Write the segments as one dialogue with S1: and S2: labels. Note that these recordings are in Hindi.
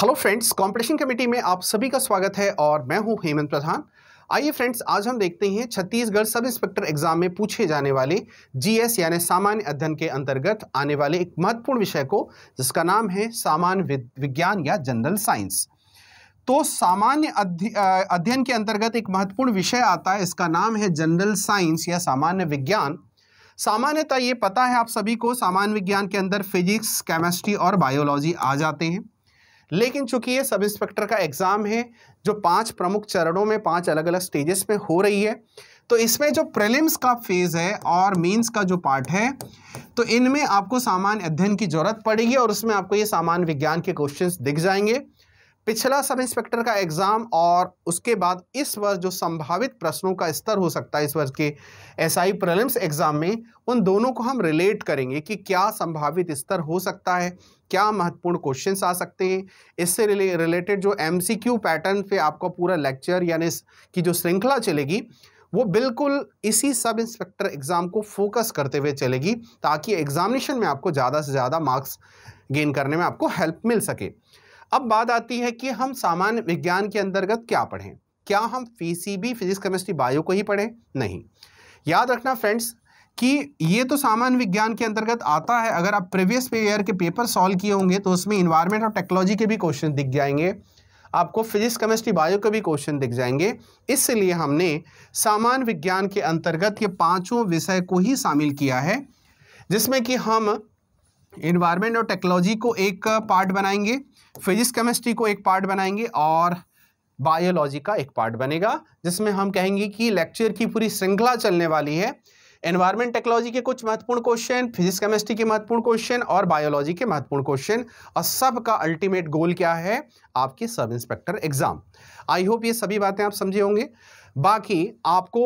S1: हेलो फ्रेंड्स कंपटीशन कमेटी में आप सभी का स्वागत है और मैं हूं हेमंत प्रधान आइए फ्रेंड्स आज हम देखते हैं छत्तीसगढ़ सब इंस्पेक्टर एग्जाम में पूछे जाने वाले जीएस यानी सामान्य अध्ययन के अंतर्गत आने वाले एक महत्वपूर्ण विषय को जिसका नाम है सामान्य विज्ञान या जनरल साइंस तो सामान्य अध्ययन के अंतर्गत एक महत्वपूर्ण विषय आता है इसका नाम है जनरल साइंस या सामान्य विज्ञान सामान्यतः ये पता है आप सभी को सामान्य विज्ञान के अंदर फिजिक्स केमिस्ट्री और बायोलॉजी आ जाते हैं लेकिन चूंकि ये सब इंस्पेक्टर का एग्ज़ाम है जो पांच प्रमुख चरणों में पांच अलग अलग स्टेजेस में हो रही है तो इसमें जो प्रिलिम्स का फेज़ है और मेंस का जो पार्ट है तो इनमें आपको सामान्य अध्ययन की ज़रूरत पड़ेगी और उसमें आपको ये सामान्य विज्ञान के क्वेश्चंस दिख जाएंगे पिछला सब इंस्पेक्टर का एग्ज़ाम और उसके बाद इस वर्ष जो संभावित प्रश्नों का स्तर हो सकता है इस वर्ष के एस आई प्रलिम्स एग्ज़ाम में उन दोनों को हम रिलेट करेंगे कि क्या संभावित स्तर हो सकता है क्या महत्वपूर्ण क्वेश्चंस आ सकते हैं इससे रिले रिलेटेड जो एम सी क्यू पैटर्न पे आपका पूरा लेक्चर यानी कि जो श्रृंखला चलेगी वो बिल्कुल इसी सब इंस्पेक्टर एग्ज़ाम को फोकस करते हुए चलेगी ताकि एग्जामिनेशन में आपको ज़्यादा से ज़्यादा मार्क्स गेन करने में आपको हेल्प मिल सके अब बात आती है कि हम सामान्य विज्ञान के अंतर्गत क्या पढ़ें क्या हम पीसीबी फिजिक्स केमिस्ट्री बायो को ही पढ़ें नहीं याद रखना फ्रेंड्स कि ये तो सामान्य विज्ञान के अंतर्गत आता है अगर आप प्रीवियस ईयर के पेपर सॉल्व किए होंगे तो उसमें इन्वायरमेंट और टेक्नोलॉजी के भी क्वेश्चन दिख जाएंगे आपको फिजिक्स केमिस्ट्री बायो के भी क्वेश्चन दिख जाएंगे इसलिए हमने सामान्य विज्ञान के अंतर्गत ये पांचों विषय को ही शामिल किया है जिसमें कि हम इन्वायरमेंट और टेक्नोलॉजी को एक पार्ट बनाएंगे फिजिक्स केमिस्ट्री को एक पार्ट बनाएंगे और बायोलॉजी का एक पार्ट बनेगा जिसमें हम कहेंगे कि लेक्चर की पूरी श्रृंखला चलने वाली है एनवायरमेंट टेक्नोलॉजी के कुछ महत्वपूर्ण क्वेश्चन फिजिक्स केमिस्ट्री के महत्वपूर्ण क्वेश्चन और बायोलॉजी के महत्वपूर्ण क्वेश्चन और सब का अल्टीमेट गोल क्या है आपके sub inspector exam I hope ये सभी बातें आप समझे होंगे बाकी आपको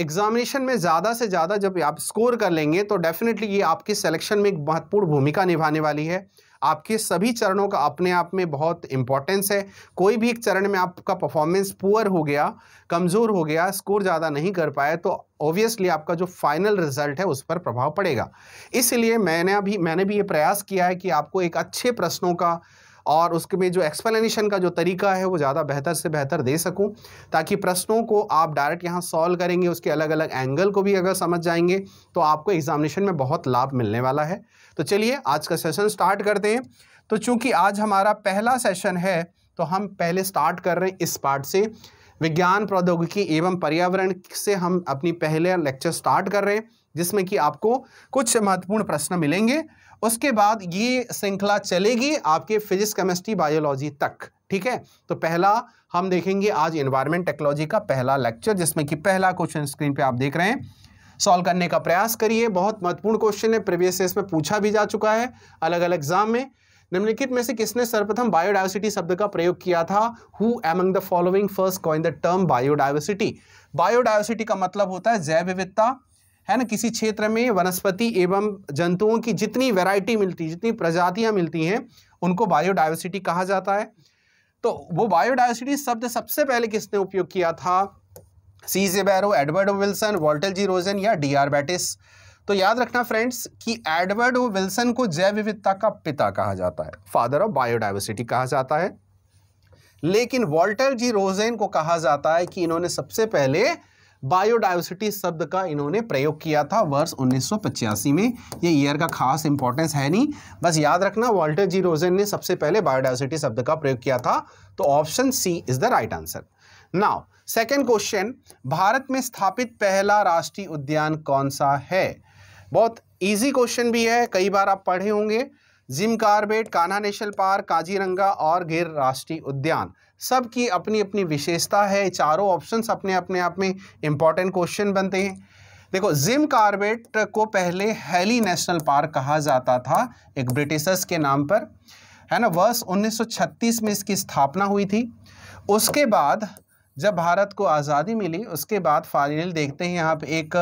S1: एग्जामिनेशन में ज़्यादा से ज़्यादा जब आप स्कोर कर लेंगे तो डेफिनेटली ये आपके सेलेक्शन में एक महत्वपूर्ण भूमिका निभाने वाली है आपके सभी चरणों का अपने आप में बहुत इंपॉर्टेंस है कोई भी एक चरण में आपका परफॉर्मेंस पुअर हो गया कमज़ोर हो गया स्कोर ज़्यादा नहीं कर पाए तो ऑब्वियसली आपका जो फाइनल रिजल्ट है उस पर प्रभाव पड़ेगा इसलिए मैंने अभी मैंने भी ये प्रयास किया है कि आपको एक अच्छे प्रश्नों का और उसके में जो एक्सप्लेनेशन का जो तरीका है वो ज़्यादा बेहतर से बेहतर दे सकूं ताकि प्रश्नों को आप डायरेक्ट यहाँ सॉल्व करेंगे उसके अलग अलग एंगल को भी अगर समझ जाएंगे तो आपको एग्जामिनेशन में बहुत लाभ मिलने वाला है तो चलिए आज का सेशन स्टार्ट करते हैं तो चूंकि आज हमारा पहला सेशन है तो हम पहले स्टार्ट कर रहे हैं इस पार्ट से विज्ञान प्रौद्योगिकी एवं पर्यावरण से हम अपनी पहले लेक्चर स्टार्ट कर रहे हैं जिसमें कि आपको कुछ महत्वपूर्ण प्रश्न मिलेंगे उसके बाद ये श्रृंखला चलेगी आपके फिजिक्स केमिस्ट्री बायोलॉजी तक ठीक है तो पहला हम देखेंगे आज इन्वायरमेंट टेक्नोलॉजी का पहला लेक्चर जिसमें कि पहला क्वेश्चन स्क्रीन पे आप देख रहे हैं सॉल्व करने का प्रयास करिए बहुत महत्वपूर्ण क्वेश्चन है प्रीवियस ईयर्स में पूछा भी जा चुका है अलग अलग एग्जाम में निम्नलिखित में से किसने सर्वप्रथम बायोडाइवर्सिटी शब्द का प्रयोग किया था who among the following first coin the term biodiversity biodiversity का मतलब होता है जैव विविधता है ना किसी क्षेत्र में वनस्पति एवं जंतुओं की जितनी वैरायटी मिलती जितनी प्रजातियां मिलती हैं उनको बायोडाइवर्सिटी कहा जाता है तो वो बायोडाइवर्सिटी शब्द सबसे पहले किसने उपयोग किया था C J Barrow Edward O Wilson Walter G Rosen या डी आर बैटिस तो याद रखना फ्रेंड्स कि एडवर्ड ओ विल्सन को जैव विविधता का पिता कहा जाता है फादर ऑफ बायोडाइवर्सिटी कहा जाता है लेकिन वॉल्टर जी रोजेन को कहा जाता है कि इन्होंने सबसे पहले बायोडाइवर्सिटी शब्द का इन्होंने प्रयोग किया था वर्ष उन्नीस में ये ईयर का खास इंपॉर्टेंस है नहीं बस याद रखना वॉल्टर जी रोजेन ने सबसे पहले बायोडाइवर्सिटी शब्द का प्रयोग किया था तो option C is the right answer now second question Bharat में स्थापित पहला राष्ट्रीय उद्यान कौन सा है बहुत इजी क्वेश्चन भी है कई बार आप पढ़े होंगे Jim Corbett Kanha national park Kaziranga और गिर राष्ट्रीय उद्यान सब की अपनी अपनी विशेषता है चारों ऑप्शंस अपने अपने आप में इम्पॉर्टेंट क्वेश्चन बनते हैं देखो जिम कार्बेट को पहले हैली नेशनल पार्क कहा जाता था एक ब्रिटिशर्स के नाम पर है ना वर्ष 1936 में इसकी स्थापना हुई थी उसके बाद जब भारत को आज़ादी मिली उसके बाद फाइनल देखते हैं आप एक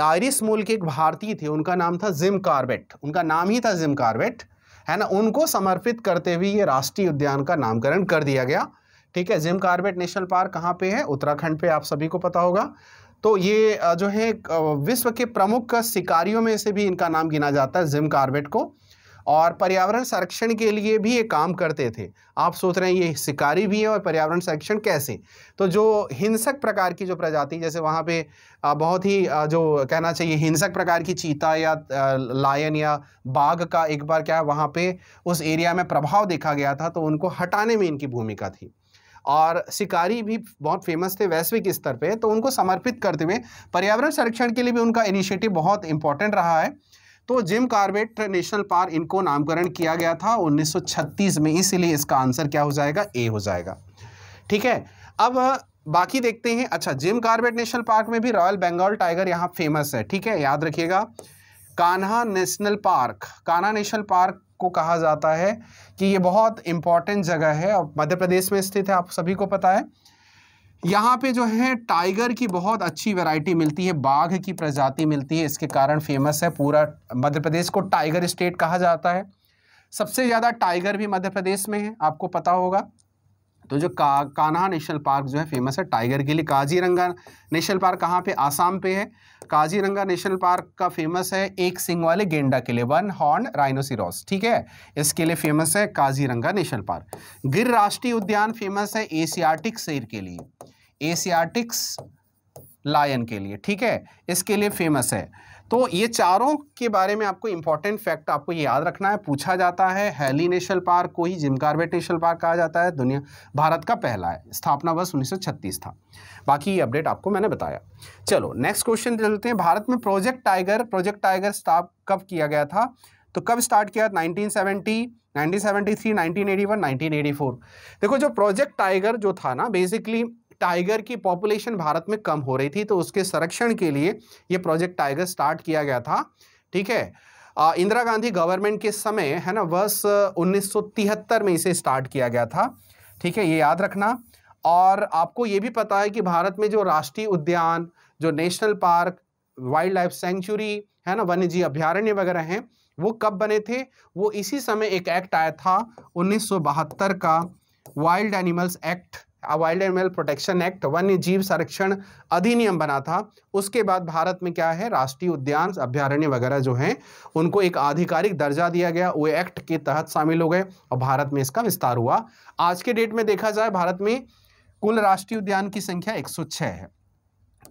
S1: आयरिस मूल के एक भारतीय थे उनका नाम था जिम कार्बेट उनका नाम ही था जिम कार्बेट है ना उनको समर्पित करते हुए ये राष्ट्रीय उद्यान का नामकरण कर दिया गया ठीक है जिम कार्बेट नेशनल पार्क कहाँ पे है उत्तराखंड पे आप सभी को पता होगा तो ये जो है विश्व के प्रमुख शिकारियों में से भी इनका नाम गिना जाता है जिम कार्बेट को और पर्यावरण संरक्षण के लिए भी ये काम करते थे आप सोच रहे हैं ये शिकारी भी हैं और पर्यावरण संरक्षण कैसे तो जो हिंसक प्रकार की जो प्रजाति जैसे वहाँ पे बहुत ही जो कहना चाहिए हिंसक प्रकार की चीता या लायन या बाघ का एक बार क्या है वहाँ पर उस एरिया में प्रभाव देखा गया था तो उनको हटाने में इनकी भूमिका थी और शिकारी भी बहुत फेमस थे वैश्विक स्तर पे तो उनको समर्पित करते हुए पर्यावरण संरक्षण के लिए भी उनका इनिशिएटिव बहुत इंपॉर्टेंट रहा है तो जिम कार्बेट नेशनल पार्क इनको नामकरण किया गया था 1936 में इसीलिए इसका आंसर क्या हो जाएगा ए हो जाएगा ठीक है अब बाकी देखते हैं अच्छा जिम कार्बेट नेशनल पार्क में भी रॉयल बंगाल टाइगर यहाँ फेमस है ठीक है याद रखिएगा Kanha national park Kanha national park को कहा जाता है कि ये बहुत इंपॉर्टेंट जगह है और मध्य प्रदेश में स्थित है आप सभी को पता है यहाँ पे जो है टाइगर की बहुत अच्छी वैरायटी मिलती है बाघ की प्रजाति मिलती है इसके कारण फेमस है पूरा मध्य प्रदेश को टाइगर स्टेट कहा जाता है सबसे ज़्यादा टाइगर भी मध्य प्रदेश में है आपको पता होगा तो जो का कान्हा नेशनल पार्क जो है फेमस है टाइगर के लिए काजीरंगा नेशनल पार्क कहाँ पे आसाम पे है काजीरंगा नेशनल पार्क का फेमस है एक सिंग वाले गेंडा के लिए वन हॉर्न राइनोसिरोस ठीक है इसके लिए फेमस है काजीरंगा नेशनल पार्क गिर राष्ट्रीय उद्यान फेमस है एशियाटिक शेर के लिए एशियाटिक्स लायन के लिए ठीक है इसके लिए फेमस है तो ये चारों के बारे में आपको इंपॉर्टेंट फैक्ट आपको ये याद रखना है पूछा जाता है हैली नेशनल पार्क को ही जिम कार्बेट नेशनल पार्क कहा जाता है दुनिया भारत का पहला है स्थापना वर्ष उन्नीस था बाकी ये अपडेट आपको मैंने बताया चलो नेक्स्ट क्वेश्चन चलते हैं भारत में project tiger project tiger start कब किया गया था तो कब स्टार्ट किया 1970 1973, 1981, 1984 देखो जो प्रोजेक्ट टाइगर जो था ना बेसिकली टाइगर की पॉपुलेशन भारत में कम हो रही थी तो उसके संरक्षण के लिए ये प्रोजेक्ट टाइगर स्टार्ट किया गया था ठीक है इंदिरा गांधी गवर्नमेंट के समय है ना वर्ष 1973 में इसे स्टार्ट किया गया था ठीक है ये याद रखना और आपको ये भी पता है कि भारत में जो राष्ट्रीय उद्यान जो national park wildlife sanctuary है ना वन्य जीव अभ्यारण्य वगैरह हैं वो कब बने थे वो इसी समय एक एक्ट आया था उन्नीस का wild animals act wild animal protection act वन्य जीव संरक्षण अधिनियम बना था उसके बाद भारत में क्या है राष्ट्रीय उद्यान अभ्यारण्य वगैरह जो हैं उनको एक आधिकारिक दर्जा दिया गया वो एक्ट के तहत शामिल हो गए और भारत में इसका विस्तार हुआ आज के डेट में देखा जाए भारत में कुल राष्ट्रीय उद्यान की संख्या एक है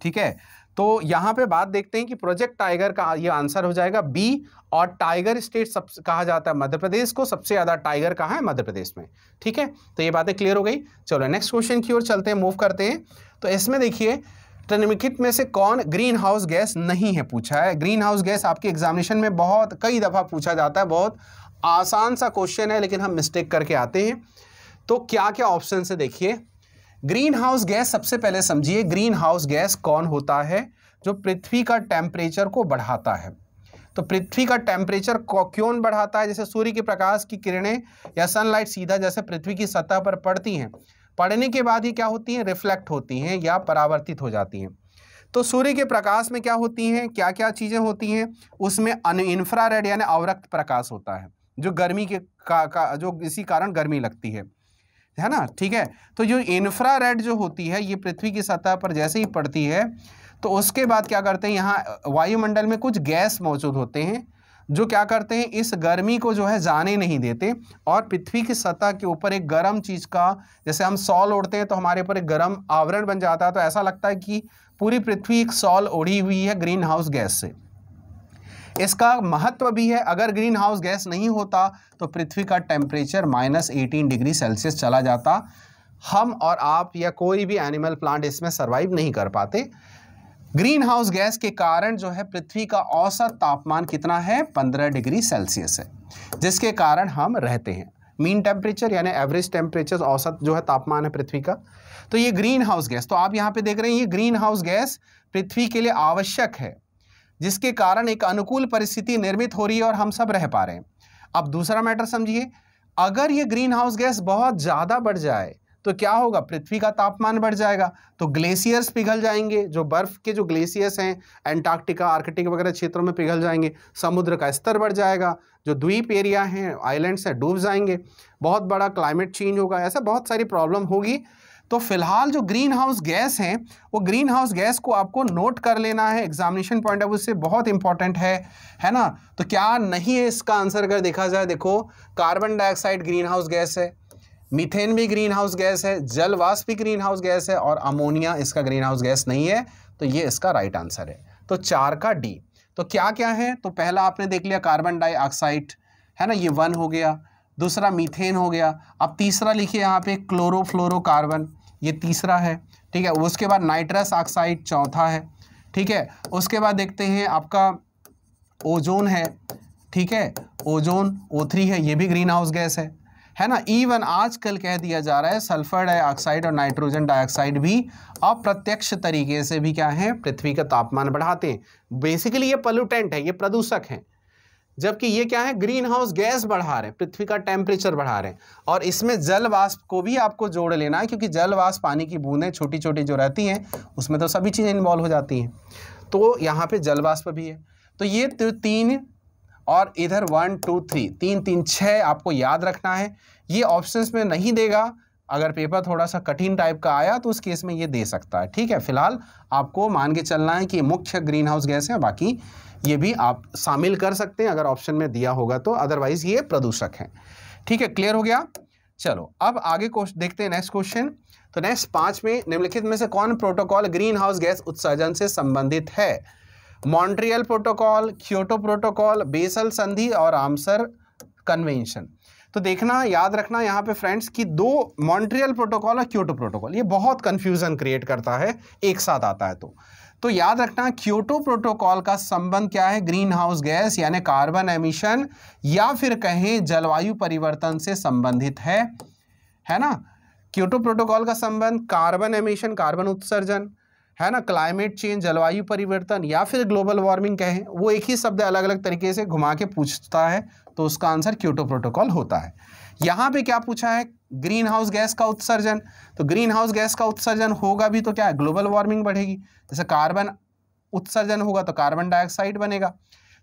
S1: ठीक है तो यहाँ पे बात देखते हैं कि प्रोजेक्ट टाइगर का ये आंसर हो जाएगा बी और टाइगर स्टेट सब कहा जाता है मध्य प्रदेश को सबसे ज़्यादा टाइगर कहाँ है मध्य प्रदेश में ठीक है तो ये बातें क्लियर हो गई चलो नेक्स्ट क्वेश्चन की ओर चलते हैं मूव करते हैं तो इसमें देखिए ट्रेनमिकिट में से कौन ग्रीन हाउस गैस नहीं है पूछा है ग्रीन हाउस गैस आपके एग्जामिनेशन में बहुत कई दफ़ा पूछा जाता है बहुत आसान सा क्वेश्चन है लेकिन हम मिस्टेक करके आते हैं तो क्या क्या ऑप्शन है देखिए ग्रीन हाउस गैस सबसे पहले समझिए ग्रीन हाउस गैस कौन होता है जो पृथ्वी का टेम्परेचर को बढ़ाता है तो पृथ्वी का टेम्परेचर क्यों बढ़ाता है जैसे सूर्य के प्रकाश की किरणें या सनलाइट सीधा जैसे पृथ्वी की सतह पर पड़ती हैं पड़ने के बाद ही क्या होती हैं रिफ्लेक्ट होती हैं या परावर्तित हो जाती हैं तो सूर्य के प्रकाश में क्या होती हैं क्या क्या चीज़ें होती हैं उसमें अन इंफ्रारेड यानी अवरक्त प्रकाश होता है जो गर्मी के का, का जो इसी कारण गर्मी लगती है है ना ठीक है तो जो इंफ्रा रेड जो होती है ये पृथ्वी की सतह पर जैसे ही पड़ती है तो उसके बाद क्या करते हैं यहाँ वायुमंडल में कुछ गैस मौजूद होते हैं जो क्या करते हैं इस गर्मी को जो है जाने नहीं देते और पृथ्वी की सतह के ऊपर एक गर्म चीज़ का जैसे हम सॉल ओढ़ते हैं तो हमारे ऊपर एक गर्म आवरण बन जाता है तो ऐसा लगता है कि पूरी पृथ्वी एक सॉल ओढ़ी हुई है ग्रीन हाउस गैस से इसका महत्व भी है अगर ग्रीन हाउस गैस नहीं होता तो पृथ्वी का temperature minus eighteen degree Celsius चला जाता हम और आप या कोई भी एनिमल प्लांट इसमें सर्वाइव नहीं कर पाते ग्रीन हाउस गैस के कारण जो है पृथ्वी का औसत तापमान कितना है पंद्रह डिग्री सेल्सियस है जिसके कारण हम रहते हैं मीन टेम्परेचर यानी एवरेज टेम्परेचर औसत जो है तापमान है पृथ्वी का तो ये ग्रीन हाउस गैस तो आप यहाँ पे देख रहे हैं ये ग्रीन हाउस गैस पृथ्वी के लिए आवश्यक है जिसके कारण एक अनुकूल परिस्थिति निर्मित हो रही है और हम सब रह पा रहे हैं अब दूसरा मैटर समझिए अगर ये ग्रीन हाउस गैस बहुत ज़्यादा बढ़ जाए तो क्या होगा पृथ्वी का तापमान बढ़ जाएगा तो ग्लेशियर्स पिघल जाएंगे जो बर्फ़ के जो ग्लेशियर्स हैं एंटार्क्टिका आर्कटिक वगैरह क्षेत्रों में पिघल जाएंगे समुद्र का स्तर बढ़ जाएगा जो द्वीप एरिया हैं आइलैंड्स हैं डूब जाएंगे बहुत बड़ा क्लाइमेट चेंज होगा ऐसा बहुत सारी प्रॉब्लम होगी तो फिलहाल जो ग्रीन हाउस गैस है वो ग्रीन हाउस गैस को आपको नोट कर लेना है एग्जामिनेशन पॉइंट ऑफ व्यू से बहुत इंपॉर्टेंट है है ना तो क्या नहीं है इसका आंसर अगर देखा जाए देखो carbon dioxide greenhouse gas है मीथेन भी ग्रीन हाउस गैस है जल भी ग्रीन हाउस गैस है और अमोनिया इसका ग्रीन हाउस गैस नहीं है तो ये इसका राइट आंसर है तो चार का डी तो क्या क्या है तो पहला आपने देख लिया कार्बन डाइऑक्साइड है ना ये वन हो गया दूसरा मीथेन हो गया अब तीसरा लिखिए यहाँ पे क्लोरोफ्लोरोकार्बन ये तीसरा है ठीक है उसके बाद नाइट्रस ऑक्साइड चौथा है ठीक है उसके बाद देखते हैं आपका ओजोन है ठीक है ओजोन ओ है ये भी ग्रीन हाउस गैस है है ना इवन आजकल कह दिया जा रहा है सल्फर डाइऑक्साइड और नाइट्रोजन डाइऑक्साइड भी अप्रत्यक्ष तरीके से भी क्या है पृथ्वी का तापमान बढ़ाते हैं बेसिकली ये पॉल्यूटेंट है ये प्रदूषक हैं जबकि ये क्या है ग्रीन हाउस गैस बढ़ा रहे हैं पृथ्वी का टेम्परेचर बढ़ा रहे हैं और इसमें जल वाष्प को भी आपको जोड़ लेना है क्योंकि जल वाष्प पानी की बूंदें छोटी छोटी जो रहती हैं उसमें तो सभी चीज़ें इन्वॉल्व हो जाती हैं तो यहाँ पे जल वाष्प भी है तो ये तो तीन और इधर वन टू थ्री तीन तीन छः आपको याद रखना है ये ऑप्शन में नहीं देगा अगर पेपर थोड़ा सा कठिन टाइप का आया तो उस केस में ये दे सकता है ठीक है फिलहाल आपको मान के चलना है कि मुख्य ग्रीन हाउस गैस है बाकी ये भी आप शामिल कर सकते हैं अगर ऑप्शन में दिया होगा तो अदरवाइज ये प्रदूषक हैं ठीक है क्लियर हो गया चलो अब आगे क्वेश्चन देखते हैं नेक्स्ट क्वेश्चन तो नेक्स्ट पाँच में निम्नलिखित में से कौन प्रोटोकॉल ग्रीन हाउस गैस उत्सर्जन से संबंधित है Montreal protocol Kyoto protocol Basel संधि और आमसर कन्वेंशन तो देखना याद रखना यहाँ पे फ्रेंड्स कि दो मॉन्ट्रियल प्रोटोकॉल और क्योटो प्रोटोकॉल ये बहुत कंफ्यूजन क्रिएट करता है एक साथ आता है तो तो याद रखना क्योटो प्रोटोकॉल का संबंध क्या है ग्रीन हाउस गैस यानी कार्बन एमिशन या फिर कहें जलवायु परिवर्तन से संबंधित है है ना क्योटो प्रोटोकॉल का संबंध कार्बन एमिशन कार्बन उत्सर्जन है ना क्लाइमेट चेंज जलवायु परिवर्तन या फिर ग्लोबल वार्मिंग कहें वो एक ही शब्द अलग अलग तरीके से घुमा के पूछता है तो उसका आंसर क्यूटो प्रोटोकॉल होता है यहाँ पे क्या पूछा है ग्रीन हाउस गैस का उत्सर्जन तो ग्रीन हाउस गैस का उत्सर्जन होगा भी तो क्या है ग्लोबल वार्मिंग बढ़ेगी जैसे कार्बन उत्सर्जन होगा तो कार्बन डाइऑक्साइड बनेगा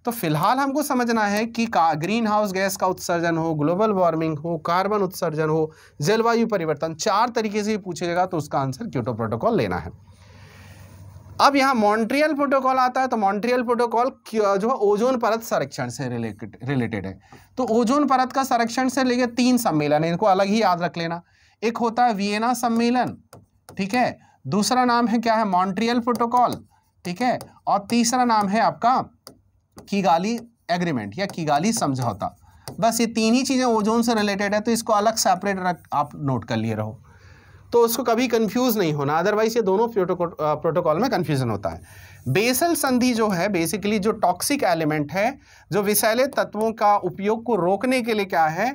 S1: तो फिलहाल हमको समझना है कि ग्रीन हाउस गैस का उत्सर्जन हो ग्लोबल वार्मिंग हो कार्बन उत्सर्जन हो जलवायु परिवर्तन चार तरीके से पूछेगा तो उसका आंसर क्यूटो प्रोटोकॉल लेना है अब यहाँ मॉन्ट्रियल प्रोटोकॉल आता है तो मॉन्ट्रियल प्रोटोकॉल जो है ओजोन परत संरक्षण से रिलेटेड रिलेटेड है तो ओजोन परत का संरक्षण से लेके तीन सम्मेलन इनको अलग ही याद रख लेना एक होता है वियना सम्मेलन ठीक है दूसरा नाम है क्या है मॉन्ट्रियल प्रोटोकॉल ठीक है और तीसरा नाम है आपका कीगाली एग्रीमेंट या कीगाली समझौता बस ये तीन ही चीज़ें ओजोन से रिलेटेड है तो इसको अलग सेपरेट रख आप नोट कर लिए रहो तो उसको कभी कंफ्यूज नहीं होना अदरवाइज ये दोनों प्रोटोकॉल में कन्फ्यूज़न होता है बेसल संधि जो है बेसिकली जो टॉक्सिक एलिमेंट है जो विषैले तत्वों का उपयोग को रोकने के लिए क्या है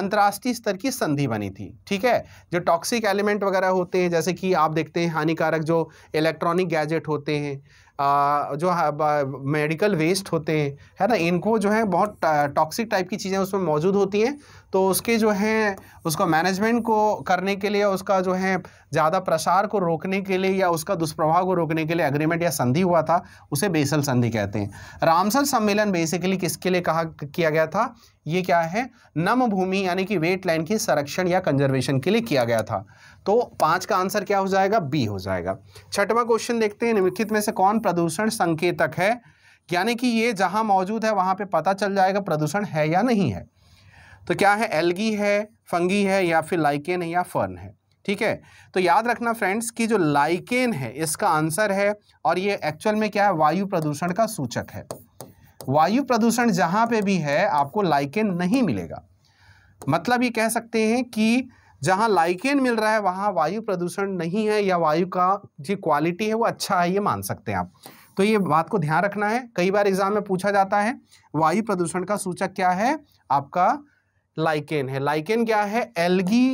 S1: अंतर्राष्ट्रीय स्तर की संधि बनी थी ठीक है जो टॉक्सिक एलिमेंट वगैरह होते हैं जैसे कि आप देखते हैं हानिकारक जो इलेक्ट्रॉनिक गैजेट होते हैं आ, जो मेडिकल वेस्ट होते हैं है ना इनको जो है बहुत टॉक्सिक टाइप की चीज़ें उसमें मौजूद होती हैं तो उसके जो है उसका मैनेजमेंट को करने के लिए उसका जो है ज़्यादा प्रसार को रोकने के लिए या उसका दुष्प्रभाव को रोकने के लिए अग्रीमेंट या संधि हुआ था उसे बेसल संधि कहते हैं रामसर सम्मेलन बेसिकली किसके लिए कहा किया गया था ये क्या है नम भूमि यानी कि वेट लैंड के संरक्षण या कंजर्वेशन के लिए किया गया था तो पांच का आंसर क्या हो जाएगा बी हो जाएगा छठवा क्वेश्चन देखते हैं निम्नलिखित में से कौन प्रदूषण संकेतक है यानी कि ये जहां मौजूद है वहां पे पता चल जाएगा प्रदूषण है या नहीं है तो क्या है एलगी है फंगी है या फिर लाइकेन है या फर्न है ठीक है तो याद रखना फ्रेंड्स कि जो लाइकेन है इसका आंसर है और ये एक्चुअल में क्या है वायु प्रदूषण का सूचक है वायु प्रदूषण जहां पे भी है आपको लाइकेन नहीं मिलेगा मतलब ये कह सकते हैं कि जहां लाइकेन मिल रहा है वहां वायु प्रदूषण नहीं है या वायु का जो क्वालिटी है वो अच्छा है ये मान सकते हैं आप तो ये बात को ध्यान रखना है कई बार एग्जाम में पूछा जाता है वायु प्रदूषण का सूचक क्या है आपका लाइकेन है लाइकेन क्या है एलगी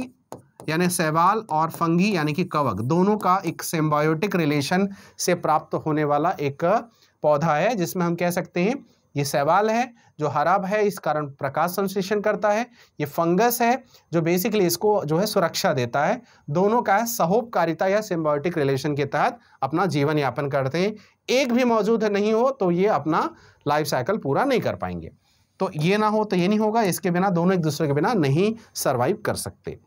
S1: यानी सेवाल और फंगी यानी कि कवक दोनों का एक सेम्बायोटिक रिलेशन से प्राप्त होने वाला एक पौधा है जिसमें हम कह सकते हैं ये सवाल है जो हराब है इस कारण प्रकाश संश्लेषण करता है ये फंगस है जो बेसिकली इसको जो है सुरक्षा देता है दोनों का सहोपकारिता या सिम्बायोटिक रिलेशन के तहत अपना जीवन यापन करते हैं एक भी मौजूद नहीं हो तो ये अपना लाइफ साइकिल पूरा नहीं कर पाएंगे तो ये ना हो तो ये नहीं होगा इसके बिना दोनों एक दूसरे के बिना नहीं सर्वाइव कर सकते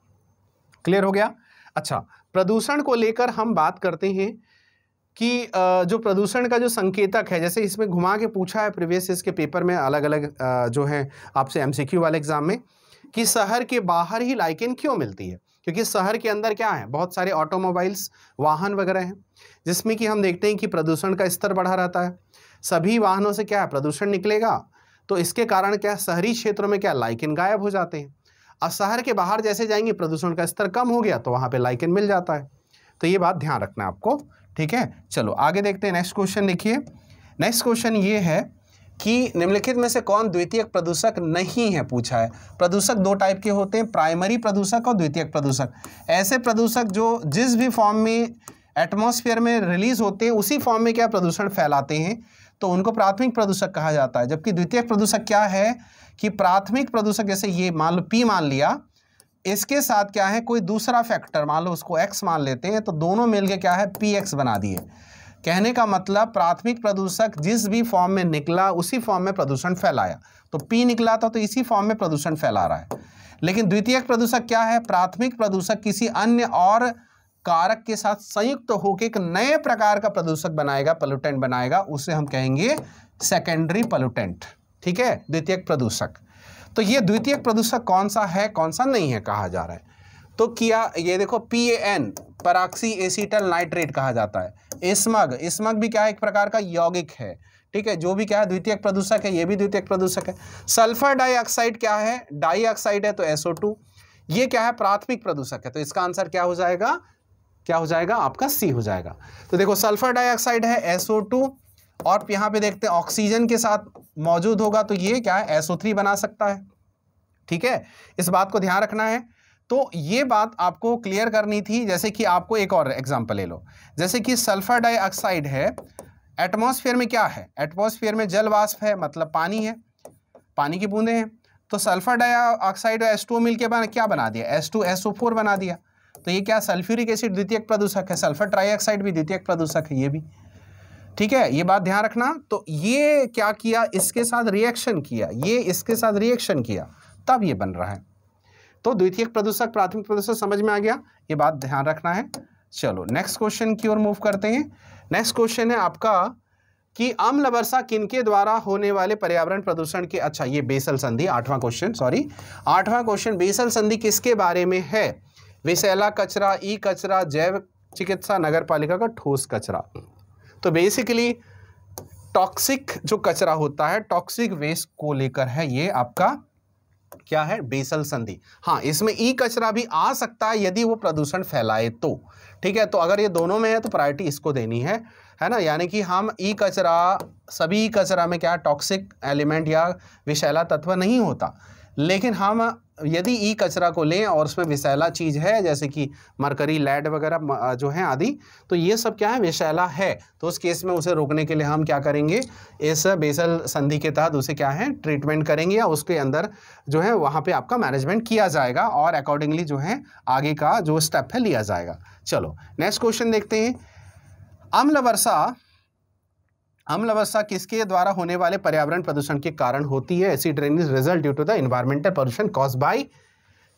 S1: क्लियर हो गया अच्छा प्रदूषण को लेकर हम बात करते हैं कि जो प्रदूषण का जो संकेतक है जैसे इसमें घुमा के पूछा है प्रीवियस इसके पेपर में अलग अलग जो है आपसे एमसीक्यू वाले एग्जाम में कि शहर के बाहर ही लाइकेन क्यों मिलती है क्योंकि शहर के अंदर क्या है बहुत सारे ऑटोमोबाइल्स वाहन वगैरह हैं जिसमें कि हम देखते हैं कि प्रदूषण का स्तर बढ़ा रहता है सभी वाहनों से क्या है प्रदूषण निकलेगा तो इसके कारण क्या शहरी क्षेत्रों में क्या लाइकिन गायब हो जाते हैं और शहर के बाहर जैसे जाएंगे प्रदूषण का स्तर कम हो गया तो वहाँ पर लाइकिन मिल जाता है तो ये बात ध्यान रखना आपको ठीक है चलो आगे देखते हैं नेक्स्ट क्वेश्चन देखिए नेक्स्ट क्वेश्चन ये है कि निम्नलिखित में से कौन द्वितीयक प्रदूषक नहीं है पूछा है प्रदूषक दो टाइप के होते हैं प्राइमरी प्रदूषक और द्वितीयक प्रदूषक ऐसे प्रदूषक जो जिस भी फॉर्म में एटमॉस्फेयर में रिलीज होते हैं उसी फॉर्म में क्या प्रदूषण फैलाते हैं तो उनको प्राथमिक प्रदूषक कहा जाता है जबकि द्वितीयक प्रदूषक क्या है कि प्राथमिक प्रदूषक जैसे ये मान लो पी मान लिया इसके साथ क्या है कोई दूसरा फैक्टर मान लो उसको एक्स मान लेते हैं तो दोनों मिलके क्या है पी एक्स बना दिए कहने का मतलब प्राथमिक प्रदूषक जिस भी फॉर्म में निकला उसी फॉर्म में प्रदूषण फैलाया तो पी निकला था तो इसी फॉर्म में प्रदूषण फैला रहा है लेकिन द्वितीयक प्रदूषक क्या है प्राथमिक प्रदूषक किसी अन्य और कारक के साथ संयुक्त तो होकर एक नए प्रकार का प्रदूषक बनाएगा पॉल्यूटेंट बनाएगा उसे हम कहेंगे सेकेंडरी पॉल्यूटेंट ठीक है द्वितीयक प्रदूषक तो ये द्वितीयक प्रदूषक कौन सा है कौन सा नहीं है कहा जा रहा है तो किया ये देखो P N peroxyacetyl nitrate कहा जाता है स्मग स्मग भी क्या है एक प्रकार का यौगिक है ठीक है जो भी क्या है द्वितीयक प्रदूषक है ये भी द्वितीयक प्रदूषक है सल्फर डाइऑक्साइड क्या है डाइऑक्साइड है तो एसओ ये क्या है प्राथमिक प्रदूषक है तो इसका आंसर क्या हो जाएगा क्या हो जाएगा आपका सी हो जाएगा तो देखो सल्फर डाइऑक्साइड है एसओ टू और यहाँ पे देखते हैं ऑक्सीजन के साथ मौजूद होगा तो ये क्या है एसओ बना सकता है ठीक है इस बात को ध्यान रखना है तो ये बात आपको क्लियर करनी थी जैसे कि आपको एक और एग्जाम्पल ले लो जैसे कि सल्फर डाइऑक्साइड है एटमॉस्फेयर में क्या है एटमॉस्फेयर में जल वाष्प है मतलब पानी है पानी की बूंदें हैं तो सल्फर डाइऑक्साइड एस टू मिल के क्या बना दिया S two S O four बना दिया तो ये क्या सल्फ्यूरिक एसिड द्वितीयक प्रदूषक है सल्फर ट्राइऑक्साइड भी द्वितीयक प्रदूषक है ये भी ठीक है ये बात ध्यान रखना तो ये क्या किया इसके साथ रिएक्शन किया ये इसके साथ रिएक्शन किया तब ये बन रहा है तो द्वितीय प्रदूषक प्राथमिक प्रदूषक समझ में आ गया ये बात ध्यान रखना है चलो नेक्स्ट क्वेश्चन की ओर मूव करते हैं नेक्स्ट क्वेश्चन है आपका कि अम्ल वर्षा किनके द्वारा होने वाले पर्यावरण प्रदूषण के अच्छा ये बेसल संधि आठवां क्वेश्चन सॉरी आठवां क्वेश्चन बेसल संधि किसके बारे में है विशैला कचरा ई कचरा जैव चिकित्सा नगर पालिका का ठोस कचरा तो बेसिकली टॉक्सिक जो कचरा होता है टॉक्सिक वेस्ट को लेकर है ये आपका क्या है बेसल संधि हाँ इसमें ई कचरा भी आ सकता है यदि वो प्रदूषण फैलाए तो ठीक है तो अगर ये दोनों में है तो प्रायोरिटी इसको देनी है है ना यानी कि हम ई कचरा सभी ई कचरा में क्या टॉक्सिक एलिमेंट या विषैला तत्व नहीं होता लेकिन हम यदि ई कचरा को लें और उसमें विषैला चीज़ है जैसे कि मरकरी लैड वगैरह जो है आदि तो ये सब क्या है विषैला है तो उस केस में उसे रोकने के लिए हम क्या करेंगे इस बेसल संधि के तहत उसे क्या है ट्रीटमेंट करेंगे या उसके अंदर जो है वहाँ पे आपका मैनेजमेंट किया जाएगा और अकॉर्डिंगली जो है आगे का जो स्टेप है लिया जाएगा चलो नेक्स्ट क्वेश्चन देखते हैं अम्ल वर्षा अम्ल अवस्था किसके द्वारा होने वाले पर्यावरण प्रदूषण के कारण होती है acid rain is result due to the environmental pollution cause by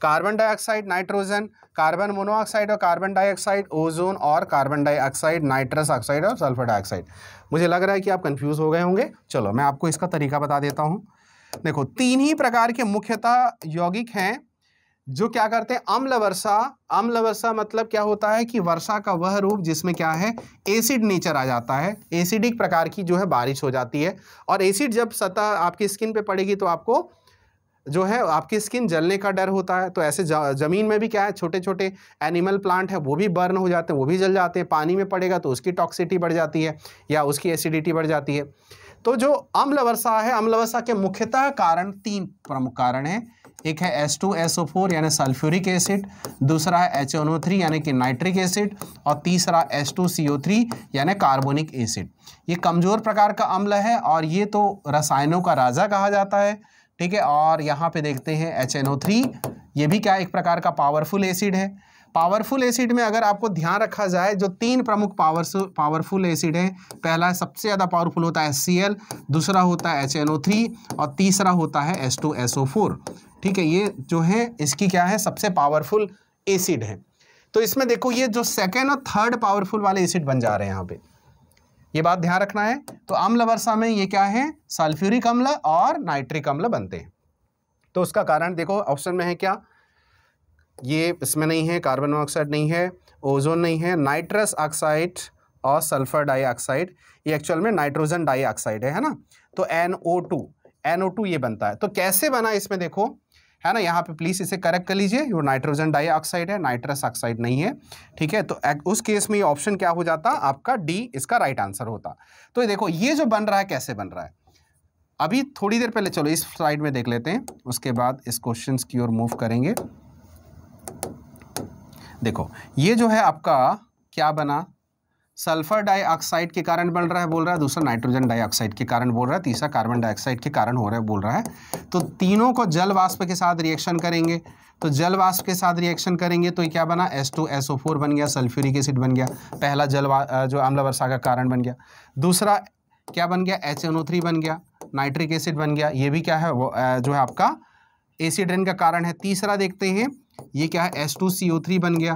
S1: carbon dioxide nitrogen carbon monoxide और कार्बन डाइऑक्साइड ओजोन और कार्बन डाइऑक्साइड नाइट्रस ऑक्साइड और सल्फर डाइऑक्साइड मुझे लग रहा है कि आप कंफ्यूज हो गए होंगे चलो मैं आपको इसका तरीका बता देता हूँ देखो तीन ही प्रकार के मुख्यतः यौगिक हैं जो क्या करते हैं अम्ल वर्षा अम्ल वर्षा मतलब क्या होता है कि वर्षा का वह रूप जिसमें क्या है एसिड नेचर आ जाता है एसिडिक प्रकार की जो है बारिश हो जाती है और एसिड जब सतह आपकी स्किन पे पड़ेगी तो आपको जो है आपकी स्किन जलने का डर होता है तो ऐसे ज़मीन में भी क्या है छोटे छोटे एनिमल प्लांट है वो भी बर्न हो जाते हैं वो भी जल जाते हैं पानी में पड़ेगा तो उसकी टॉक्सिटी बढ़ जाती है या उसकी एसिडिटी बढ़ जाती है तो जो अम्ल वर्षा है अम्ल वर्षा के मुख्यतः कारण तीन प्रमुख कारण हैं एक है S two S O four यानी सल्फ्यूरिक एसिड दूसरा है एच एन ओ थ्री यानी कि नाइट्रिक एसिड और तीसरा S two C O three यानी कार्बोनिक एसिड ये कमज़ोर प्रकार का अम्ल है और ये तो रसायनों का राजा कहा जाता है ठीक है और यहाँ पे देखते हैं एच एन ओ थ्री ये भी क्या एक प्रकार का पावरफुल एसिड है पावरफुल एसिड में अगर आपको ध्यान रखा जाए जो तीन प्रमुख पावर पावरफुल एसिड हैं पहला सबसे ज़्यादा पावरफुल होता है HCl दूसरा होता है HNO3 और तीसरा होता है H2SO4 ठीक है ये जो है इसकी क्या है सबसे पावरफुल एसिड है तो इसमें देखो ये जो सेकेंड और थर्ड पावरफुल वाले एसिड बन जा रहे हैं यहाँ पे ये बात ध्यान रखना है तो अम्ल वर्षा में ये क्या है सल्फ्यूरिक अम्ल और नाइट्रिक अम्ल बनते हैं तो उसका कारण देखो ऑप्शन में है क्या ये इसमें नहीं है कार्बन मोनोऑक्साइड नहीं है ओजोन नहीं है नाइट्रस ऑक्साइड और सल्फर डाइऑक्साइड ये एक्चुअल में नाइट्रोजन डाइऑक्साइड है है ना तो NO2 NO2 ये बनता है तो कैसे बना इसमें देखो है ना यहाँ पे प्लीज़ इसे करेक्ट कर लीजिए वो नाइट्रोजन डाइऑक्साइड है नाइट्रस ऑक्साइड नहीं है ठीक है तो उस केस में ये ऑप्शन क्या हो जाता आपका डी इसका राइट आंसर होता तो ये देखो ये जो बन रहा है कैसे बन रहा है अभी थोड़ी देर पहले चलो इस स्लाइड में देख लेते हैं उसके बाद इस क्वेश्चन की ओर मूव करेंगे देखो ये जो है आपका क्या बना सल्फर डाइऑक्साइड के कारण बन रहा है बोल रहा है दूसरा नाइट्रोजन डाइऑक्साइड के कारण बोल रहा है तीसरा कार्बन डाइऑक्साइड के कारण हो रहा है बोल रहा है तो तीनों को जल वाष्प के साथ रिएक्शन करेंगे तो जल वाष्प के साथ रिएक्शन करेंगे तो क्या बना S two S O four बन गया सल्फ्यूरिक एसिड बन गया पहला जल जो अम्ल वर्षा का कारण बन गया दूसरा क्या बन गया एच एन ओ थ्री बन गया नाइट्रिक एसिड बन गया ये भी क्या है वो जो है आपका एसिड रेन का कारण है तीसरा देखते हैं ये क्या है S two C O three बन गया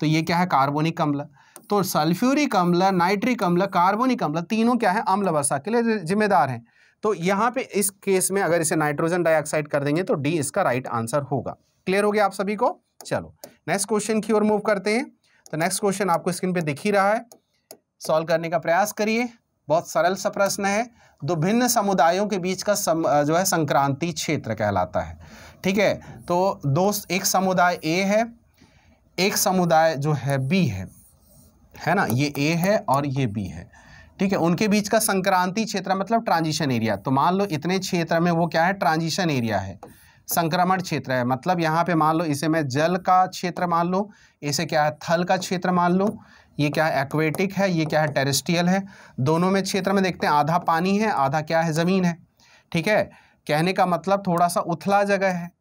S1: तो ये क्या है कार्बोनिक अम्ल तो सल्फ्यूरिक अम्ल नाइट्रिक अम्ल कार्बोनिक अम्ल तीनों क्या है अम्ल वर्षा के लिए जिम्मेदार हैं तो यहाँ पे इस केस में अगर इसे नाइट्रोजन डाइऑक्साइड कर देंगे तो डी इसका राइट आंसर होगा क्लियर हो गया आप सभी को चलो नेक्स्ट क्वेश्चन की ओर मूव करते हैं तो नेक्स्ट क्वेश्चन आपको स्क्रीन पर दिख ही रहा है सॉल्व करने का प्रयास करिए बहुत सरल सा प्रश्न है दो भिन्न समुदायों के बीच का सम, जो है संक्रांति क्षेत्र कहलाता है ठीक है तो दो एक समुदाय ए है एक समुदाय जो है बी है है ना ये ए है और ये बी है ठीक है उनके बीच का संक्रांति क्षेत्र मतलब ट्रांजिशन एरिया तो मान लो इतने क्षेत्र में वो क्या है ट्रांजिशन एरिया है संक्रमण क्षेत्र है मतलब यहाँ पे मान लो इसे मैं जल का क्षेत्र मान लो इसे क्या है थल का क्षेत्र मान लो ये क्या है एक्वेटिक है ये क्या है टेरेस्ट्रियल है दोनों में क्षेत्र में देखते हैं आधा पानी है आधा क्या है ज़मीन है ठीक है कहने का मतलब थोड़ा सा उथला जगह है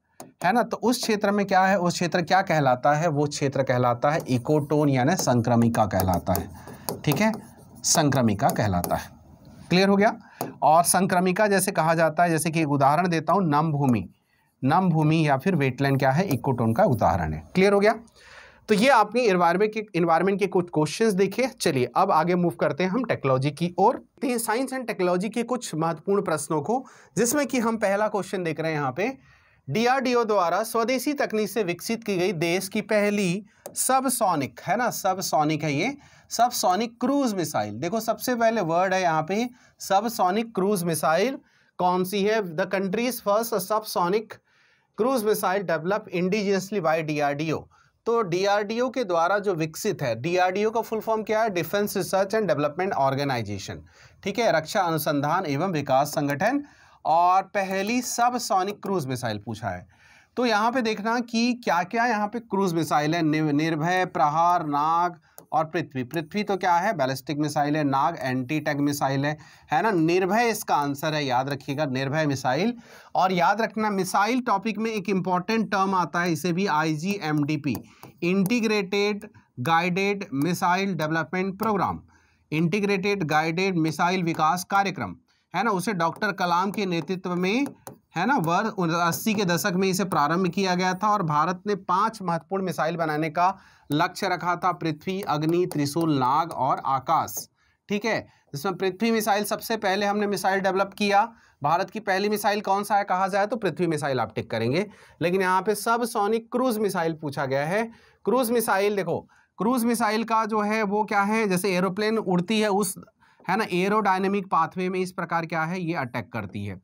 S1: है ना तो उस क्षेत्र में क्या है उस क्षेत्र क्या कहलाता है वो क्षेत्र कहलाता है इकोटोन यानी संक्रमिका कहलाता है ठीक है संक्रमिका कहलाता है क्लियर हो गया और संक्रमिका जैसे कहा जाता है जैसे कि एक उदाहरण देता हूं नम भूमि नम भूमि या फिर वेटलैंड क्या है इकोटोन का उदाहरण है क्लियर हो गया तो ये आपने इन्वायरमेंट के इन्वायरमेंट के कुछ क्वेश्चंस देखे चलिए अब आगे मूव करते हैं हम टेक्नोलॉजी की ओर साइंस एंड टेक्नोलॉजी के कुछ महत्वपूर्ण प्रश्नों को जिसमें कि हम पहला क्वेश्चन देख रहे हैं यहाँ पे डीआरडीओ द्वारा स्वदेशी तकनीक से विकसित की गई देश की पहली सब सोनिक है ना सब सोनिक है ये सब सोनिक क्रूज मिसाइल देखो सबसे पहले वर्ड है यहाँ पे सब सोनिक क्रूज मिसाइल कौन सी है the country's first subsonic cruise missile develop indigenously by DRDO तो डीआरडीओ के द्वारा जो विकसित है डीआरडीओ का फुल फॉर्म क्या है defence research and development organisation ठीक है रक्षा अनुसंधान एवं विकास संगठन और पहली सब सोनिक क्रूज मिसाइल पूछा है तो यहाँ पे देखना कि क्या क्या यहाँ पे क्रूज मिसाइल है निर्भय प्रहार नाग और पृथ्वी पृथ्वी तो क्या है बैलिस्टिक मिसाइल है नाग एंटी टैग मिसाइल है है ना निर्भय इसका आंसर है याद रखिएगा निर्भय मिसाइल और याद रखना मिसाइल टॉपिक में एक इम्पॉर्टेंट टर्म आता है इसे भी IGMDP integrated guided missile development programme integrated guided missile विकास कार्यक्रम है ना उसे डॉक्टर कलाम के नेतृत्व में है ना वर्ष अस्सी के दशक में इसे प्रारंभ किया गया था और भारत ने पांच महत्वपूर्ण मिसाइल बनाने का लक्ष्य रखा था पृथ्वी अग्नि त्रिशूल नाग और आकाश ठीक है जिसमें पृथ्वी मिसाइल सबसे पहले हमने मिसाइल डेवलप किया भारत की पहली मिसाइल कौन सा है कहा जाए तो पृथ्वी मिसाइल आप टिक करेंगे लेकिन यहाँ पे सब सोनिक क्रूज मिसाइल पूछा गया है क्रूज मिसाइल देखो क्रूज मिसाइल का जो है वो क्या है जैसे एरोप्लेन उड़ती है उस है ना एरोडायनेमिक पाथवे में इस प्रकार क्या है ये अटैक करती है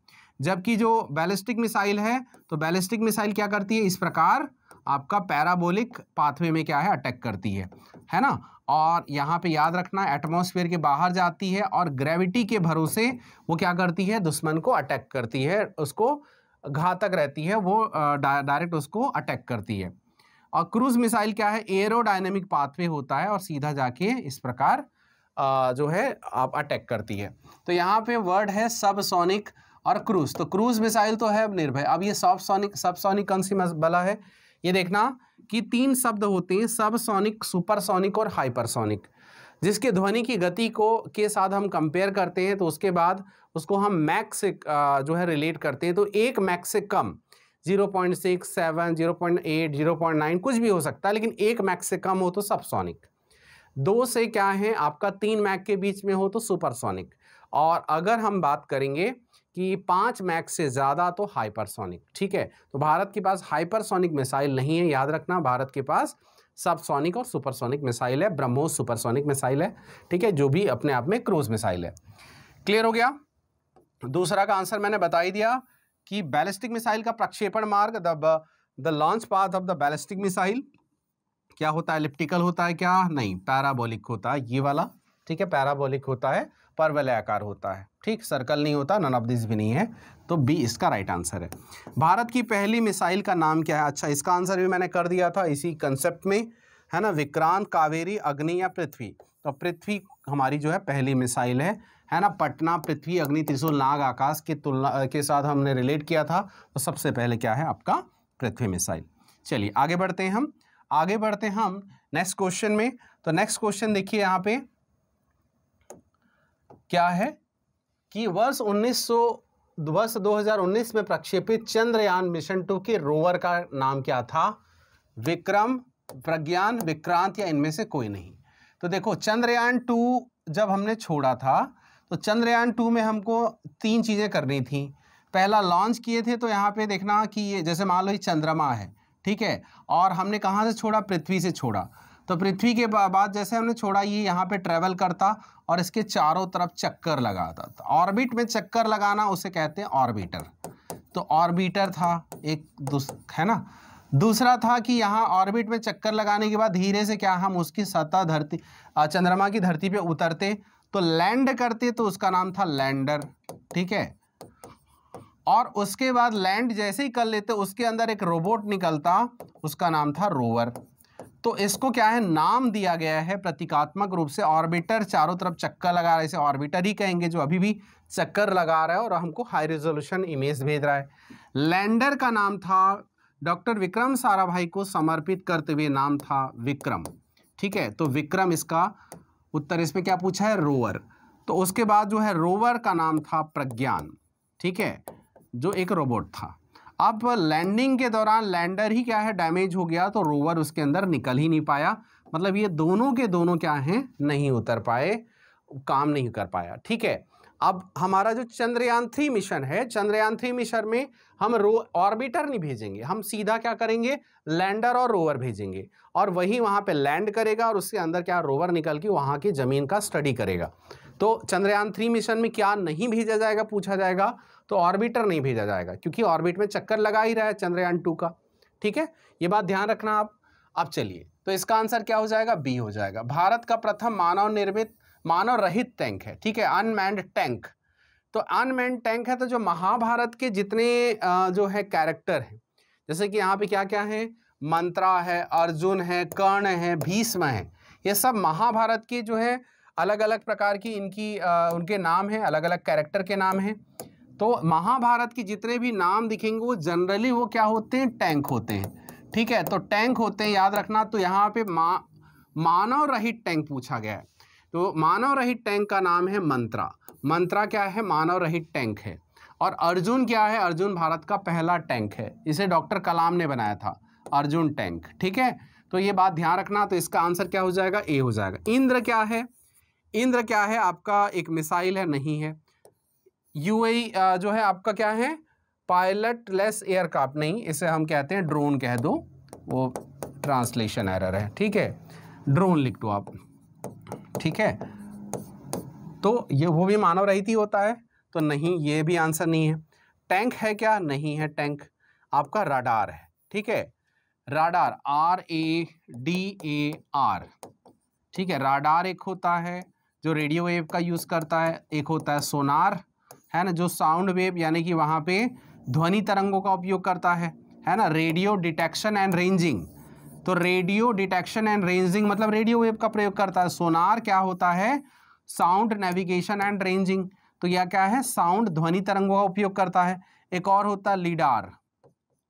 S1: जबकि जो बैलिस्टिक मिसाइल है तो बैलिस्टिक मिसाइल क्या करती है इस प्रकार आपका पैराबोलिक पाथवे में क्या है अटैक करती है है ना और यहाँ पे याद रखना एटमॉस्फेयर के बाहर जाती है और ग्रेविटी के भरोसे वो क्या करती है दुश्मन को अटैक करती है उसको घातक रहती है वो डायरेक्ट उसको अटैक करती है और क्रूज मिसाइल क्या है एरोडायनेमिक पाथवे होता है और सीधा जाके इस प्रकार जो है आप अटैक करती है तो यहाँ पे वर्ड है सबसोनिक और क्रूज तो क्रूज मिसाइल तो है अब निर्भय अब ये सबसोनिक सबसोनिक कौन सी बला है ये देखना कि तीन शब्द होते हैं सबसोनिक सुपरसोनिक और हाइपरसोनिक जिसके ध्वनि की गति को के साथ हम कंपेयर करते हैं तो उसके बाद उसको हम मैक से जो है रिलेट करते हैं तो एक मैक से कम zero point six seven zero point eight zero point nine कुछ भी हो सकता है लेकिन एक मैक्स से कम हो तो सबसोनिक दो से क्या है आपका तीन मैक के बीच में हो तो सुपरसोनिक और अगर हम बात करेंगे कि पाँच मैक से ज़्यादा तो हाइपरसोनिक ठीक है तो भारत के पास हाइपरसोनिक मिसाइल नहीं है याद रखना भारत के पास सबसोनिक और सुपरसोनिक मिसाइल है ब्रह्मोस सुपरसोनिक मिसाइल है ठीक है जो भी अपने आप में क्रूज मिसाइल है क्लियर हो गया दूसरा का आंसर मैंने बता ही दिया कि बैलिस्टिक मिसाइल का प्रक्षेपण मार्ग the launch path of the ballistic missile क्या होता है लिप्टिकल होता है क्या नहीं पैराबोलिक होता है ये वाला ठीक है पैराबोलिक होता है आकार होता है ठीक सर्कल नहीं होता नन ऑफ दिस भी नहीं है तो बी इसका राइट आंसर है भारत की पहली मिसाइल का नाम क्या है अच्छा इसका आंसर भी मैंने कर दिया था इसी कंसेप्ट में है ना विक्रांत कावेरी अग्नि या पृथ्वी तो पृथ्वी हमारी जो है पहली मिसाइल है है ना पटना पृथ्वी अग्नि त्रिशूल नाग आकाश की तुलना के साथ हमने रिलेट किया था तो सबसे पहले क्या है आपका पृथ्वी मिसाइल चलिए आगे बढ़ते हैं हम आगे बढ़ते हैं हम नेक्स्ट क्वेश्चन में तो नेक्स्ट क्वेश्चन देखिए यहाँ पे क्या है कि वर्ष 1900 वर्ष 2019 में प्रक्षेपित चंद्रयान मिशन टू के रोवर का नाम क्या था विक्रम प्रज्ञान विक्रांत या इनमें से कोई नहीं तो देखो चंद्रयान टू जब हमने छोड़ा था तो चंद्रयान टू में हमको तीन चीज़ें करनी थी पहला लॉन्च किए थे तो यहाँ पे देखना कि ये जैसे मान लो ये चंद्रमा है ठीक है और हमने कहाँ से छोड़ा पृथ्वी से छोड़ा तो पृथ्वी के बाद जैसे हमने छोड़ा ये यहाँ पे ट्रैवल करता और इसके चारों तरफ चक्कर लगाता तो ऑर्बिट में चक्कर लगाना उसे कहते हैं ऑर्बिटर तो ऑर्बिटर था एक है ना दूसरा था कि यहाँ ऑर्बिट में चक्कर लगाने के बाद धीरे से क्या हम उसकी सतह धरती चंद्रमा की धरती पे उतरते तो लैंड करते तो उसका नाम था लैंडर ठीक है और उसके बाद लैंड जैसे ही कर लेते उसके अंदर एक रोबोट निकलता उसका नाम था रोवर तो इसको क्या है नाम दिया गया है प्रतीकात्मक रूप से ऑर्बिटर चारों तरफ चक्कर लगा रहा है इसे ऑर्बिटर ही कहेंगे जो अभी भी चक्कर लगा रहा है और हमको हाई रेजोल्यूशन इमेज भेज रहा है लैंडर का नाम था डॉक्टर विक्रम साराभाई को समर्पित करते हुए नाम था विक्रम ठीक है तो विक्रम इसका उत्तर इसमें क्या पूछा है रोवर तो उसके बाद जो है रोवर का नाम था प्रज्ञान ठीक है जो एक रोबोट था अब लैंडिंग के दौरान लैंडर ही क्या है डैमेज हो गया तो रोवर उसके अंदर निकल ही नहीं पाया मतलब ये दोनों के दोनों क्या हैं नहीं उतर पाए काम नहीं कर पाया ठीक है अब हमारा जो चंद्रयान थ्री मिशन है चंद्रयान थ्री मिशन में हम रो ऑर्बिटर नहीं भेजेंगे हम सीधा क्या करेंगे लैंडर और रोवर भेजेंगे और वही वहाँ पे लैंड करेगा और उसके अंदर क्या रोवर निकल के वहाँ की ज़मीन का स्टडी करेगा तो चंद्रयान थ्री मिशन में क्या नहीं भेजा जाएगा पूछा जाएगा तो ऑर्बिटर नहीं भेजा जाएगा क्योंकि ऑर्बिट में चक्कर लगा ही रहा है चंद्रयान टू का ठीक है ये बात ध्यान रखना आप अब चलिए तो इसका आंसर क्या हो जाएगा बी हो जाएगा भारत का प्रथम मानव निर्मित मानव रहित टैंक है ठीक है अनमैंड टैंक तो अनमैंड टैंक है तो जो महाभारत के जितने जो है कैरेक्टर हैं जैसे कि यहाँ पे क्या क्या है मंत्रा है अर्जुन है कर्ण है भीष्म है ये सब महाभारत के जो है अलग अलग प्रकार की इनकी आ, उनके नाम है अलग अलग कैरेक्टर के नाम हैं तो महाभारत के जितने भी नाम दिखेंगे वो जनरली वो क्या होते हैं टैंक होते हैं ठीक है तो टैंक होते हैं याद रखना तो यहाँ पे मा मानव रहित टैंक पूछा गया है तो मानव रहित टैंक का नाम है मंत्रा मंत्रा क्या है मानव रहित टैंक है और अर्जुन क्या है अर्जुन भारत का पहला टैंक है इसे डॉक्टर कलाम ने बनाया था अर्जुन टैंक ठीक है तो ये बात ध्यान रखना तो इसका आंसर क्या हो जाएगा ए हो जाएगा इंद्र क्या है इंद्र क्या है आपका एक मिसाइल है नहीं है यू e, जो है आपका क्या है पायलट लेस एयरक्राफ्ट नहीं इसे हम कहते हैं ड्रोन कह दो वो ट्रांसलेशन एरर है ठीक है ड्रोन लिख दो आप ठीक है तो ये वो भी मानव रहित ही होता है तो नहीं ये भी आंसर नहीं है टैंक है क्या नहीं है टैंक आपका राडार है ठीक है radar R A D A R ठीक है राडार एक होता है जो रेडियो वेव का यूज़ करता है एक होता है सोनार है ना जो साउंड वेव यानी कि वहाँ पे ध्वनि तरंगों का उपयोग करता है है ना रेडियो डिटेक्शन एंड रेंजिंग तो रेडियो डिटेक्शन एंड रेंजिंग मतलब रेडियो वेव का प्रयोग करता है सोनार क्या होता है साउंड नेविगेशन एंड रेंजिंग तो यह क्या है साउंड ध्वनि तरंगों का उपयोग करता है एक और होता है लीडार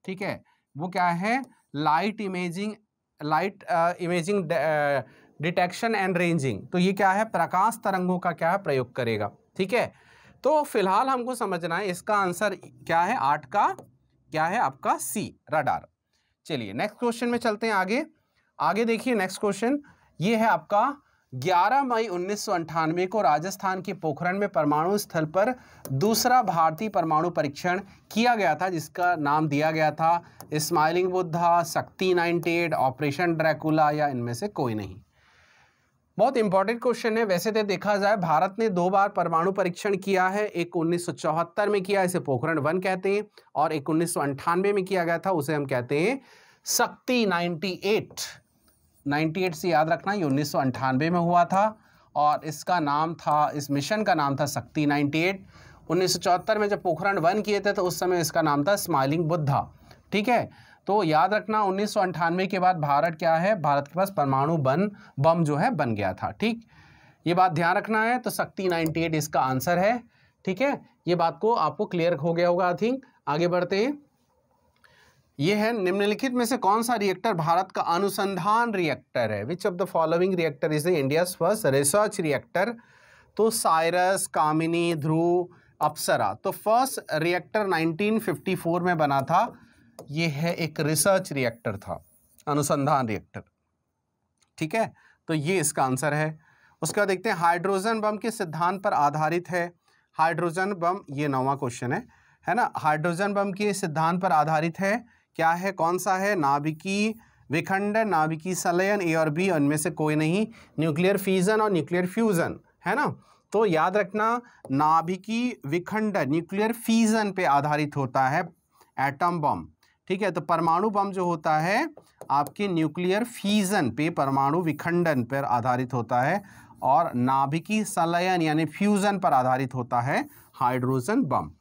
S1: ठीक है वो क्या है light imaging light imaging detection and ranging तो ये क्या है प्रकाश तरंगों का क्या है प्रयोग करेगा ठीक है तो फिलहाल हमको समझना है इसका आंसर क्या है आठ का क्या है आपका सी रडार चलिए नेक्स्ट क्वेश्चन में चलते हैं आगे आगे देखिए नेक्स्ट क्वेश्चन ये है आपका 11 मई उन्नीस को राजस्थान के पोखरण में परमाणु स्थल पर दूसरा भारतीय परमाणु परीक्षण किया गया था जिसका नाम दिया गया था स्माइलिंग बुद्धा शक्ति 98 ऑपरेशन ड्रैकुला या इनमें से कोई नहीं बहुत इंपॉर्टेंट क्वेश्चन है वैसे तो देखा जाए भारत ने दो बार परमाणु परीक्षण किया है एक उन्नीस में किया इसे पोखरण वन कहते हैं और एक उन्नीस में किया गया था उसे हम कहते हैं शक्ति 98 98 से याद रखना ये उन्नीस में हुआ था और इसका नाम था इस मिशन का नाम था शक्ति 98 एट में जब पोखरण वन किए थे तो उस समय इसका नाम था स्माइलिंग बुद्धा ठीक है तो याद रखना उन्नीस के बाद भारत क्या है भारत के पास परमाणु बन बम जो है बन गया था ठीक ये बात ध्यान रखना है तो शक्ति 98 इसका आंसर है ठीक है ये बात को आपको क्लियर हो गया होगा आई थिंक आगे बढ़ते हैं ये है निम्नलिखित में से कौन सा रिएक्टर भारत का अनुसंधान रिएक्टर है which of the following reactor is the India first research reactor तो साइरस कामिनी ध्रुव अप्सरा तो फर्स्ट रिएक्टर 1954 में बना था ये है एक रिसर्च रिएक्टर था अनुसंधान रिएक्टर ठीक है तो ये इसका आंसर है उसके बाद देखते हैं हाइड्रोजन बम के सिद्धांत पर आधारित है हाइड्रोजन बम ये नवा क्वेश्चन है है ना हाइड्रोजन बम के सिद्धांत पर आधारित है क्या है कौन सा है नाभिकी विखंड नाभिकी संलयन ए और बी उनमें से कोई नहीं न्यूक्लियर फ्यूजन और न्यूक्लियर फ्यूज़न है ना तो याद रखना नाभिकी विखंड न्यूक्लियर फ्यूज़न पे आधारित होता है एटम बम ठीक है तो परमाणु बम जो होता है आपके न्यूक्लियर फ्यूजन पे परमाणु विखंडन पर आधारित होता है और नाभिकी संलयन यानी फ्यूज़न पर आधारित होता है हाइड्रोजन बम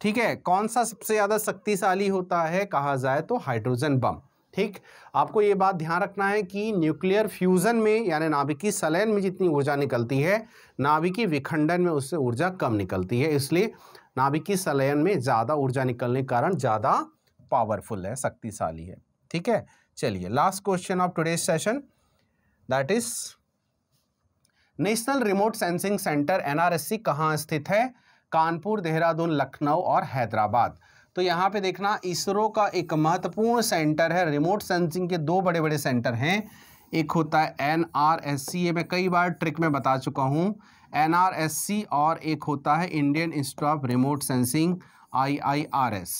S1: ठीक है कौन सा सबसे ज़्यादा शक्तिशाली होता है कहा जाए तो हाइड्रोजन बम ठीक आपको ये बात ध्यान रखना है कि न्यूक्लियर फ्यूज़न में यानी नाभिकी सलयन में जितनी ऊर्जा निकलती है नाभिकी विखंडन में उससे ऊर्जा कम निकलती है इसलिए नाभिकी सलयन में ज़्यादा ऊर्जा निकलने के कारण ज़्यादा पावरफुल है शक्तिशाली है ठीक है चलिए last question of today session that is national remote sensing centre NRSC कहाँ स्थित है कानपुर देहरादून लखनऊ और हैदराबाद तो यहाँ पे देखना इसरो का एक महत्वपूर्ण सेंटर है रिमोट सेंसिंग के दो बड़े बड़े सेंटर हैं एक होता है एन आर एस सी ये मैं कई बार ट्रिक में बता चुका हूँ एन आर एस सी और एक होता है Indian institute of remote sensing I I R S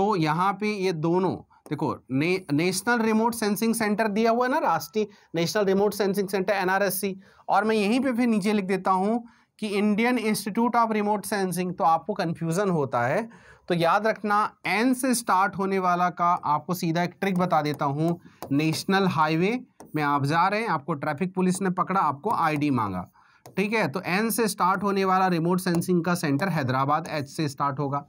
S1: तो यहाँ पे ये दोनों देखो ने, नेशनल रिमोट सेंसिंग सेंटर दिया हुआ है ना राष्ट्रीय national remote sensing centre NRSC और मैं यहीं पे फिर नीचे लिख देता हूँ कि Indian institute of remote sensing तो आपको कन्फ्यूज़न होता है तो याद रखना एन से स्टार्ट होने वाला का आपको सीधा एक ट्रिक बता देता हूँ नेशनल हाईवे में आप जा रहे हैं आपको ट्रैफिक पुलिस ने पकड़ा आपको आईडी मांगा ठीक है तो एन से स्टार्ट होने वाला रिमोट सेंसिंग का सेंटर हैदराबाद एच से स्टार्ट होगा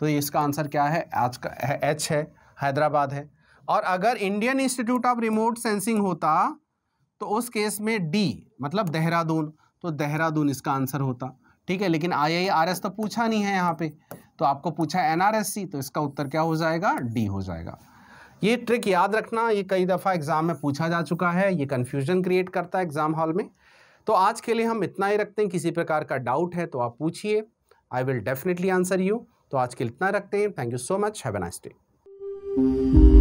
S1: तो इसका आंसर क्या है आज का एच है हैदराबाद है और अगर Indian institute of remote sensing होता तो उस केस में डी मतलब देहरादून तो देहरादून इसका आंसर होता ठीक है लेकिन एस तो पूछा नहीं है यहाँ पे तो आपको पूछा सी तो इसका उत्तर क्या हो जाएगा डी हो जाएगा ये ट्रिक याद रखना ये कई दफ़ा एग्ज़ाम में पूछा जा चुका है ये कन्फ्यूजन क्रिएट करता है एग्ज़ाम हॉल में तो आज के लिए हम इतना ही रखते हैं किसी प्रकार का डाउट है तो आप पूछिए I will definitely answer you तो आज के लिए इतना रखते हैं thank you so much have a nice day